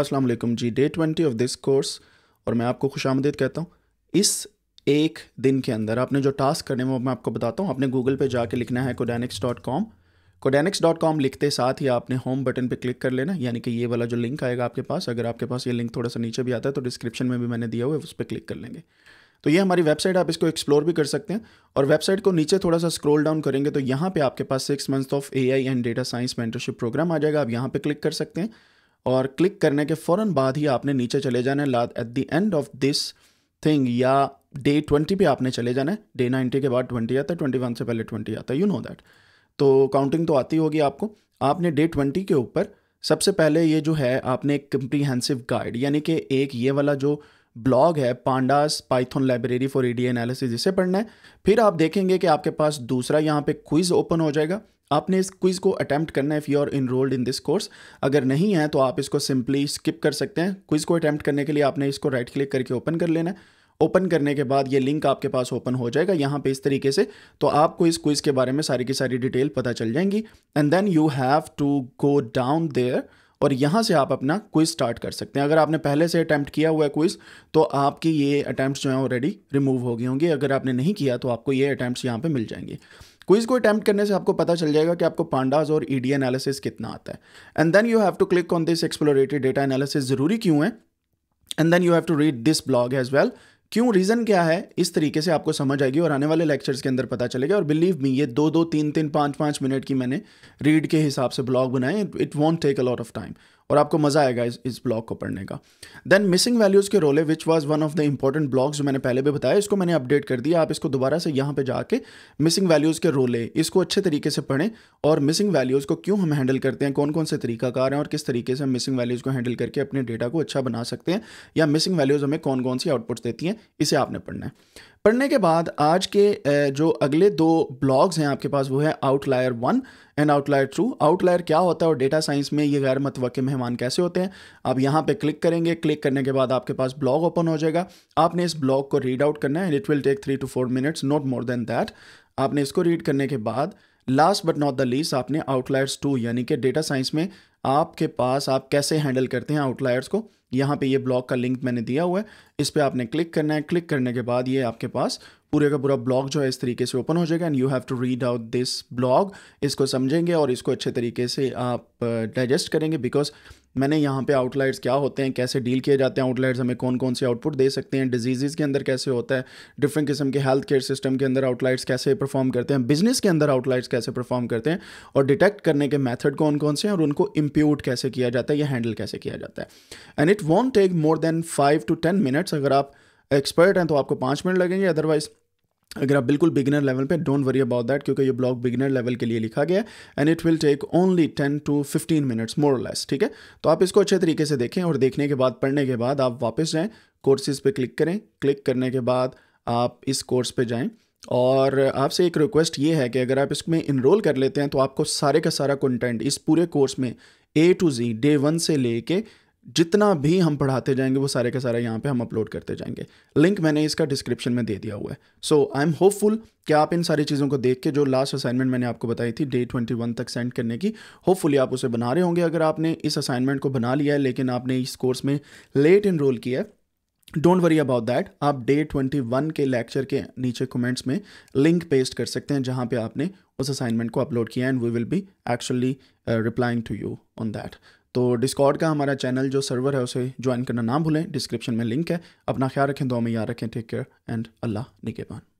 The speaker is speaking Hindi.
अस्सलाम वालेकुम जी day twenty of this course और मैं आपको खुश आमदीद कहता हूँ इस एक दिन के अंदर आपने जो टास्क करने वो मैं आपको बताता हूँ आपने गूगल पे जाके लिखना है Codanics dot com Codanics dot com लिखते साथ ही आपने होम बटन पे क्लिक कर लेना यानी कि ये वाला जो लिंक आएगा आपके पास अगर आपके पास ये लिंक थोड़ा सा नीचे भी आता है तो डिस्क्रिप्शन में भी मैंने दिया हुआ है उस पर क्लिक कर लेंगे तो ये हमारी वेबसाइट आप इसको एक्सप्लोर भी कर सकते हैं और वेबसाइट को नीचे थोड़ा सा स्क्रॉल डाउन करेंगे तो यहाँ पे आपके पास six months of A I and data science mentorship program आ जाएगा आप यहाँ पे क्लिक कर सकते हैं और क्लिक करने के फ़ौर बाद ही आपने नीचे चले जाना है at the end of this thing या डे ट्वेंटी पे आपने चले जाना है डे नाइन्टी के बाद ट्वेंटी आता है ट्वेंटी वन से पहले ट्वेंटी आता है यू नो दैट तो काउंटिंग तो आती होगी आपको आपने डे ट्वेंटी के ऊपर सबसे पहले ये जो है आपने एक कम्प्रीहेंसिव गाइड यानी कि एक ये वाला जो ब्लॉग है pandas python library for E D analysis जिसे पढ़ना है फिर आप देखेंगे कि आपके पास दूसरा यहाँ पे क्विज ओपन हो जाएगा आपने इस क्विज़ को अटैम्प्ट करना है if you are enrolled in this course अगर नहीं है तो आप इसको सिंपली स्किप कर सकते हैं क्विज़ को अटैम्प्ट करने के लिए आपने इसको राइट क्लिक करके ओपन कर लेना है ओपन करने के बाद ये लिंक आपके पास ओपन हो जाएगा यहाँ पे इस तरीके से तो आपको इस क्विज़ के बारे में सारी की सारी डिटेल पता चल जाएंगी and then you have to go down there और यहाँ से आप अपना क्विज स्टार्ट कर सकते हैं अगर आपने पहले से अटैम्प्ट किया हुआ है क्विज तो आपकी ये अटैम्प्ट जो हैं ऑलरेडी रिमूव हो गई होंगी अगर आपने नहीं किया तो आपको ये अटैम्प्ट यहाँ पर मिल जाएंगे क्विज को अटैम्प्ट करने से आपको पता चल जाएगा कि आपको पांडाज और ईडी e एनालिसिस कितना आता है and then you have to click on this exploratory data analysis ज़रूरी क्यों है and then you have to read this blog as well क्यों रीज़न क्या है इस तरीके से आपको समझ आएगी और आने वाले लेक्चर्स के अंदर पता चलेगा और बिलीव मी ये दो दो तीन तीन पाँच पाँच मिनट की मैंने रीड के हिसाब से ब्लॉग बनाए it won't take a lot of time और आपको मज़ा आएगा इस इस ब्लॉग को पढ़ने का देन मिसिंग वैल्यूज़ के role which was one of the important blogs जो मैंने पहले भी बताया इसको मैंने अपडेट कर दिया आप इसको दोबारा से यहाँ पे जाके मिसिंग वैल्यूज़ के रोले इसको अच्छे तरीके से पढ़ें और मिसिंग वैल्यूज़ को क्यों हम हैंडल करते हैं कौन कौन से तरीकाकार हैं और किस तरीके से हम मिसिंग वैल्यूज़ को हैंडल करके अपने डेटा को अच्छा बना सकते हैं या मिसिंग वैल्यूज़ हमें कौन कौन सी आउटपुट्स देती हैं इसे आपने पढ़ना है पढ़ने के बाद आज के जो अगले दो ब्लॉग्स हैं आपके पास वो है outlier one and outlier two outlier क्या होता है और डेटा साइंस में ये गैर मतवक़ मेहमान कैसे होते हैं आप यहाँ पे क्लिक करेंगे क्लिक करने के बाद आपके पास ब्लॉग ओपन हो जाएगा आपने इस ब्लॉग को रीड आउट करना है it will take three two four minutes not more than that आपने इसको रीड करने के बाद last but not the least आपने आउटलायर्स टू यानी कि डेटा साइंस में आपके पास आप कैसे हैंडल करते हैं आउटलायर्स को यहाँ पे ये ब्लॉग का लिंक मैंने दिया हुआ है इस पर आपने क्लिक करना है क्लिक करने के बाद ये आपके पास पूरे का पूरा ब्लॉग जो है इस तरीके से ओपन हो जाएगा and you have to read out this blog इसको समझेंगे और इसको अच्छे तरीके से आप डाइजेस्ट करेंगे बिकॉज मैंने यहाँ पे आउटलाइट्स क्या होते हैं कैसे डील किए जाते हैं आउटलाइट्स हमें कौन कौन से आउटपुट दे सकते हैं डिजीज़ के अंदर कैसे होता है डिफरेंट किस्म के हेल्थ केयर सिस्टम के अंदर आउटलाइट्स कैसे परफॉर्म करते हैं बिजनेस के अंदर आउटलाइट्स कैसे परफॉर्म करते हैं और डिटेक्ट करने के मैथड कौन कौन से हैं और उनको इम्प्यूट कैसे किया जाता है या हैंडल कैसे किया जाता है and it won't take more than five to ten minutes अगर आप एक्सपर्ट हैं तो आपको पाँच मिनट लगेंगे अदरवाइज़ अगर आप बिल्कुल बिगिनर लेवल पे डोंट वरी अबाउट दैट क्योंकि ये ब्लॉग बिगिनर लेवल के लिए लिखा गया है and it will take only ten to fifteen minutes more less ठीक है तो आप इसको अच्छे तरीके से देखें और देखने के बाद पढ़ने के बाद आप वापस जाएँ कोर्सेज पे क्लिक करें क्लिक करने के बाद आप इस कोर्स पे जाएँ और आपसे एक रिक्वेस्ट ये है कि अगर आप इसमें इनरोल कर लेते हैं तो आपको सारे का सारा कंटेंट इस पूरे कोर्स में A to Z day one से ले जितना भी हम पढ़ाते जाएंगे वो सारे का सारा यहाँ पे हम अपलोड करते जाएंगे लिंक मैंने इसका डिस्क्रिप्शन में दे दिया हुआ है सो आई एम होपफुल कि आप इन सारी चीज़ों को देख के जो लास्ट असाइनमेंट मैंने आपको बताई थी डे ट्वेंटी वन तक सेंड करने की होपफुली आप उसे बना रहे होंगे अगर आपने इस असाइनमेंट को बना लिया है लेकिन आपने इस कोर्स में लेट इनरोल किया है डोंट वरी अबाउट दैट आप डे ट्वेंटी वन के लेक्चर के नीचे कमेंट्स में लिंक पेस्ट कर सकते हैं जहाँ पे आपने उस असाइनमेंट को अपलोड किया and we will be actually replying to you on that तो डिस्कॉर्ड का हमारा चैनल जो सर्वर है उसे ज्वाइन करना ना भूलें डिस्क्रिप्शन में लिंक है अपना ख्याल रखें दो में याद रखें टेक केयर एंड अल्लाह निगेबान